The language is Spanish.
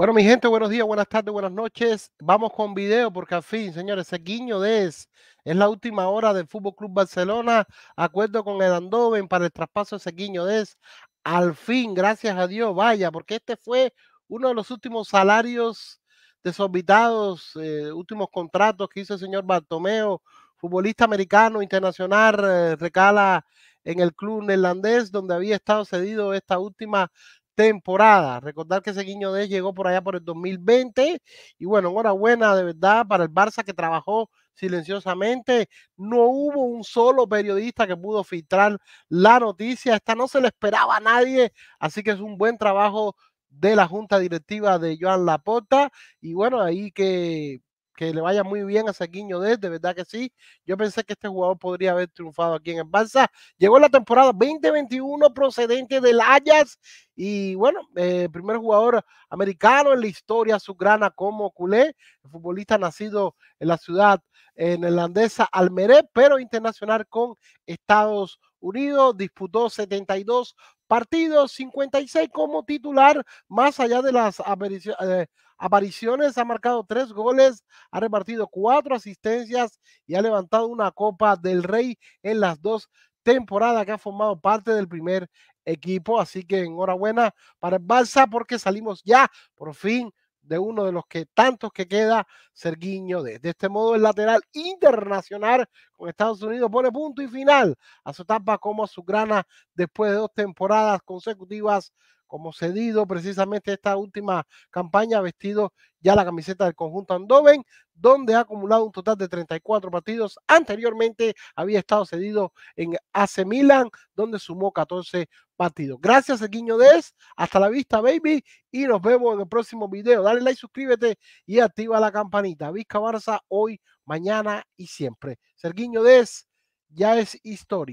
Bueno, mi gente, buenos días, buenas tardes, buenas noches. Vamos con video porque al fin, señores, ese guiño es, es la última hora del Fútbol Club Barcelona. Acuerdo con el Andoven para el traspaso de ese guiño es. Al fin, gracias a Dios, vaya, porque este fue uno de los últimos salarios desorbitados, eh, últimos contratos que hizo el señor Bartomeo, futbolista americano internacional, eh, recala en el club neerlandés, donde había estado cedido esta última temporada. Recordar que ese guiño de llegó por allá por el 2020 y bueno, enhorabuena de verdad para el Barça que trabajó silenciosamente. No hubo un solo periodista que pudo filtrar la noticia. Esta no se le esperaba a nadie, así que es un buen trabajo de la junta directiva de Joan Laporta y bueno, ahí que le vaya muy bien a guiño de, de verdad que sí. Yo pensé que este jugador podría haber triunfado aquí en el Barça. Llegó la temporada 2021 procedente del Ajax y bueno, eh, primer jugador americano en la historia grana como culé, futbolista nacido en la ciudad eh, neerlandesa Almeré, pero internacional con Estados Unidos, disputó 72 partidos, 56 como titular, más allá de las apariciones. Eh, apariciones, ha marcado tres goles, ha repartido cuatro asistencias y ha levantado una Copa del Rey en las dos temporadas que ha formado parte del primer equipo. Así que enhorabuena para el Balsa porque salimos ya por fin de uno de los que tantos que queda, Serguiño de. este modo, el lateral internacional con Estados Unidos pone punto y final a su etapa como a su grana después de dos temporadas consecutivas como cedido precisamente esta última campaña, vestido ya la camiseta del conjunto Andoven, donde ha acumulado un total de 34 partidos. Anteriormente había estado cedido en AC Milan, donde sumó 14 partido. Gracias, Serguiño Des. Hasta la vista, baby. Y nos vemos en el próximo video. Dale like, suscríbete y activa la campanita. Vizca Barça hoy, mañana y siempre. Serguiño Des ya es historia.